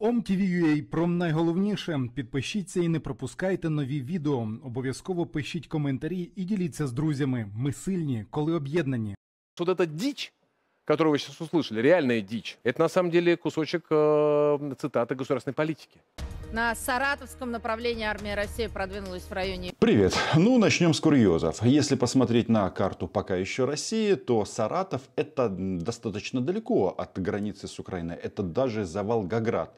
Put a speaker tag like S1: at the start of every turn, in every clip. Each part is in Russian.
S1: OMTV.ua про найголовніше. Підпишіться і не пропускайте нові відео. Обов'язково пишіть коментарі і діліться з друзями. Ми сильні, коли об'єднані. Вот эта дичь, которую вы сейчас услышали, реальная дичь, это на самом деле кусочек э, цитаты государственной политики.
S2: На саратовском направлении армия России продвинулась в районе
S1: Привет! Ну, начнем с курьезов. Если посмотреть на карту пока еще России, то Саратов это достаточно далеко от границы с Украиной. Это даже за Волгоград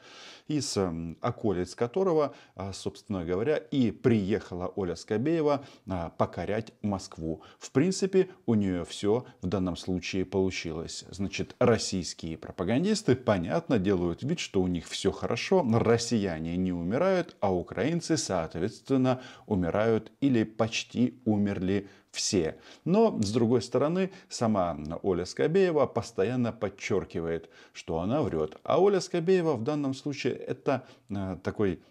S1: из околиц которого, а, собственно говоря, и приехала Оля Скобеева а, покорять Москву. В принципе, у нее все в данном случае получилось. Значит, российские пропагандисты, понятно, делают вид, что у них все хорошо, россияне не умирают, а украинцы, соответственно, умирают или почти умерли все. Но, с другой стороны, сама Оля Скобеева постоянно подчеркивает, что она врет. А Оля Скобеева в данном случае это э, такой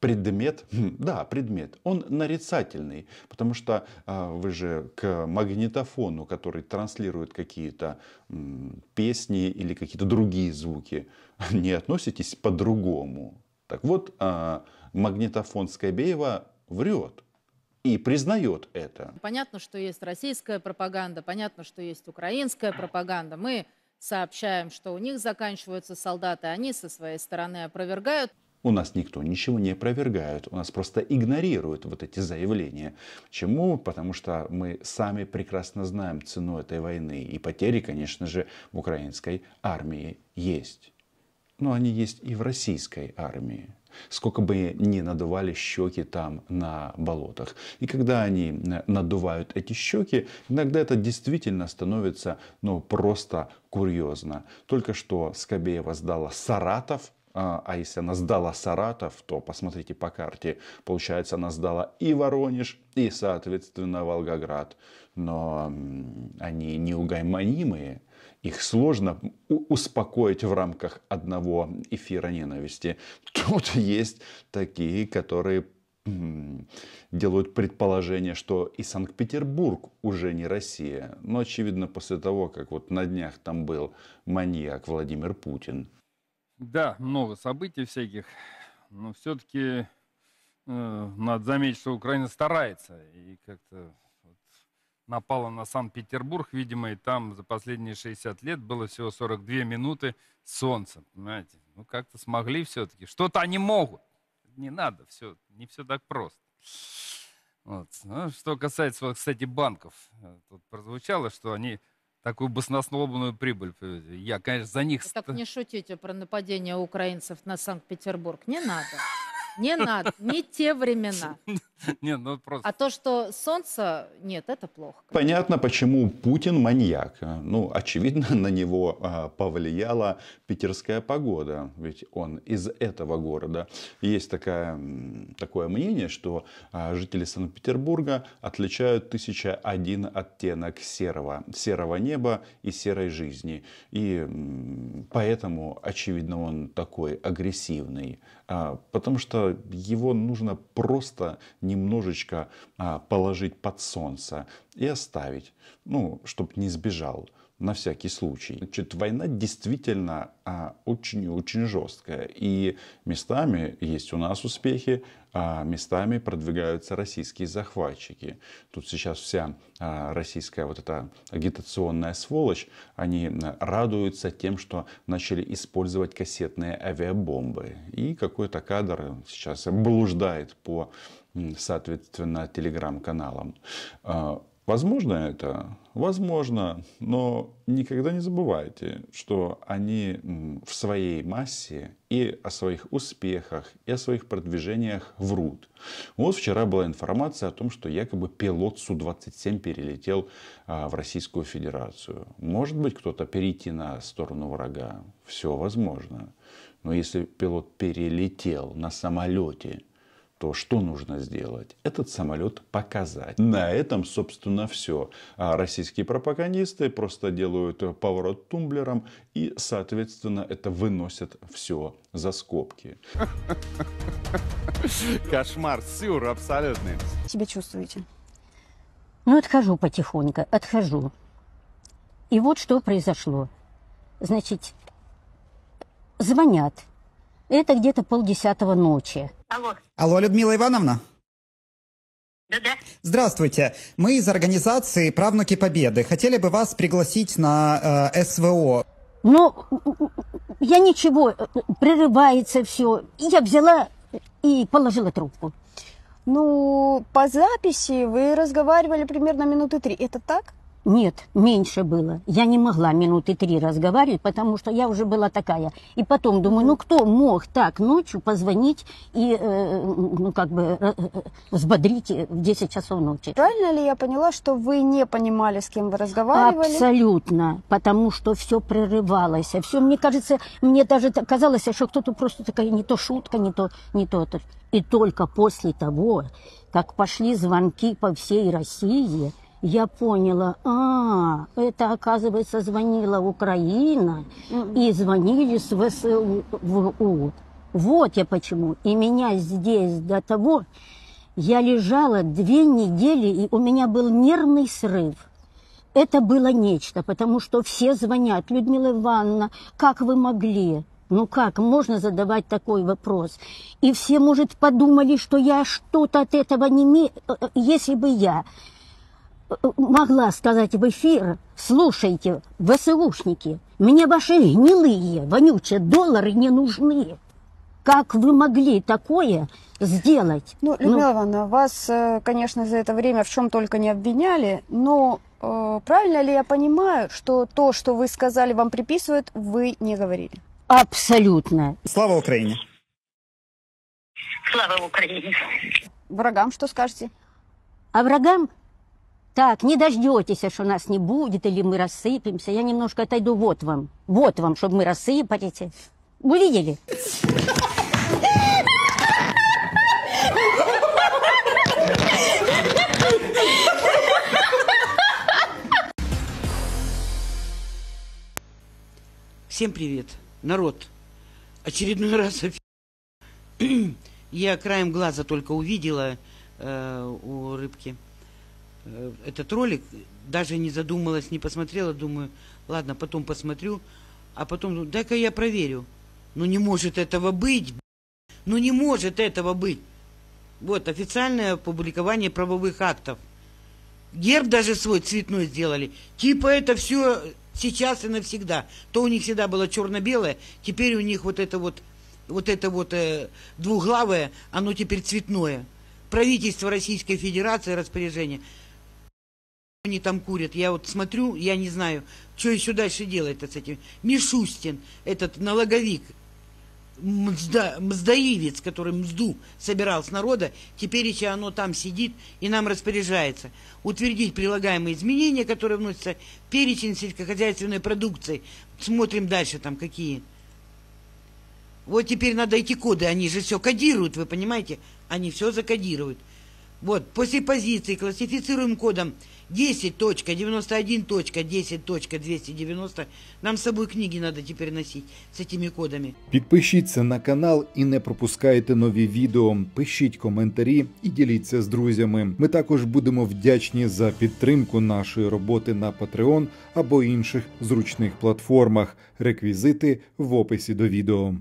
S1: предмет, хм, да, предмет, он нарицательный, потому что э, вы же к магнитофону, который транслирует какие-то песни или какие-то другие звуки, не относитесь по-другому. Так вот, э, магнитофон Скобеева врет и признает это.
S2: Понятно, что есть российская пропаганда, понятно, что есть украинская пропаганда. Мы сообщаем, что у них заканчиваются солдаты, они со своей стороны опровергают.
S1: У нас никто ничего не опровергает, у нас просто игнорируют вот эти заявления. Почему? Потому что мы сами прекрасно знаем цену этой войны, и потери, конечно же, в украинской армии есть но они есть и в российской армии. Сколько бы ни надували щеки там на болотах. И когда они э, надувают эти щеки, иногда это действительно становится ну, просто курьезно. Только что Скобеева сдала Саратов, а, а если она сдала Саратов, то посмотрите по карте. Получается, она сдала и Воронеж, и, соответственно, Волгоград. Но они неугаймонимые их сложно успокоить в рамках одного эфира ненависти. Тут есть такие, которые делают предположение, что и Санкт-Петербург уже не Россия. Но, очевидно, после того, как вот на днях там был маньяк Владимир Путин. Да, много событий всяких. Но все-таки э, надо заметить, что Украина старается. И как-то напала на Санкт-Петербург, видимо, и там за последние 60 лет было всего 42 минуты солнца, понимаете? Ну, как-то смогли все-таки. Что-то они могут. Не надо, все, не все так просто. Вот. Ну, что касается, кстати, банков. Э, тут прозвучало, что они такую баснословную прибыль. Я, конечно, за них... Вы так не
S2: шутите про нападение украинцев на Санкт-Петербург. Не надо. Не надо, не те времена.
S1: Нет, ну просто...
S2: А то, что солнца нет, это плохо.
S1: Понятно, почему Путин маньяк. Ну, очевидно, на него а, повлияла питерская погода. Ведь он из этого города. Есть такая, такое мнение, что а, жители Санкт-Петербурга отличают 1001 оттенок серого. Серого неба и серой жизни. И поэтому, очевидно, он такой агрессивный. А, потому что его нужно просто немножечко а, положить под солнце и оставить, ну, чтобы не сбежал на всякий случай. Значит, война действительно а, очень и очень жесткая. И местами есть у нас успехи, а местами продвигаются российские захватчики. Тут сейчас вся а, российская вот эта агитационная сволочь, они а, радуются тем, что начали использовать кассетные авиабомбы. И какой-то кадр сейчас блуждает по, соответственно, телеграм-каналам. А, Возможно это? Возможно, но никогда не забывайте, что они в своей массе и о своих успехах, и о своих продвижениях врут. Вот вчера была информация о том, что якобы пилот Су-27 перелетел а, в Российскую Федерацию. Может быть, кто-то перейти на сторону врага. Все возможно. Но если пилот перелетел на самолете то что нужно сделать? Этот самолет показать. На этом, собственно, все. А российские пропагандисты просто делают поворот тумблером и, соответственно, это выносят все за скобки. Кошмар, сюр абсолютный.
S2: Себя чувствуете? Ну, отхожу потихоньку, отхожу. И вот что произошло. Значит, звонят это где-то полдесятого ночи. Алло.
S3: Алло, Людмила Ивановна? Да-да. Здравствуйте. Мы из организации «Правнуки Победы». Хотели бы вас пригласить на э, СВО.
S2: Ну, я ничего, прерывается все. Я взяла и положила трубку. Ну, по записи вы разговаривали примерно минуты три. Это так? Нет, меньше было. Я не могла минуты три разговаривать, потому что я уже была такая. И потом думаю, ну кто мог так ночью позвонить и, э, ну как бы, э, э, э взбодрить в 10 часов ночи? Правильно ли я поняла, что вы не понимали, с кем вы разговаривали? Абсолютно, потому что все прерывалось. А все, мне кажется, мне даже казалось, что кто-то просто такая не то шутка, не то, не то. И только после того, как пошли звонки по всей России, я поняла, а, это, оказывается, звонила Украина, и звонили с ВСУ. Вот я почему. И меня здесь до того, я лежала две недели, и у меня был нервный срыв. Это было нечто, потому что все звонят, Людмила Ивановна, как вы могли? Ну как можно задавать такой вопрос? И все, может, подумали, что я что-то от этого не имею, э, э, если бы я могла сказать в эфир, слушайте, ВСУшники, мне ваши гнилые, вонючие доллары не нужны. Как вы могли такое сделать? Ну, ну. Людмила ну... вас, э, конечно, за это время в чем только не обвиняли, но э, правильно ли я понимаю, что то, что вы сказали, вам приписывают, вы не говорили? Абсолютно. Слава
S3: Украине! Слава Украине!
S2: Врагам что скажете? А врагам так, не дождетесь, а что нас не будет, или мы рассыпемся. Я немножко отойду, вот вам. Вот вам, чтобы мы рассыпались. Вы видели?
S3: Всем привет, народ. Очередной раз я краем глаза только увидела э, у рыбки Э, этот ролик, даже не задумалась, не посмотрела, думаю, ладно, потом посмотрю, а потом, ну, дай-ка я проверю. Ну не может этого быть, ну не может этого быть. Вот, официальное публикование правовых актов. Герб даже свой цветной сделали. Типа это все сейчас и навсегда. То у них всегда было черно-белое, теперь у них вот это вот, вот это вот э, двуглавое, оно теперь цветное. Правительство Российской Федерации распоряжение – они там курят. Я вот смотрю, я не знаю, что еще дальше делать с этим. Мишустин, этот налоговик, мзда, мздоивец, который мзду собирал с народа, теперь еще оно там сидит и нам распоряжается. Утвердить прилагаемые изменения, которые вносятся, перечень сельскохозяйственной продукции. Смотрим дальше там какие. Вот теперь надо эти коды, они же все кодируют, вы понимаете? Они все закодируют. Вот, после позиции классифицируем кодом 10.91.10.290. Нам с собой книги надо теперь носить з этими кодами.
S1: Підпишіться на канал і не пропускайте нові відео. Пишіть коментарі і діліться з друзями. Ми також будемо вдячні за підтримку нашої роботи на Patreon або інших зручних платформах. Реквізити в описі до відео.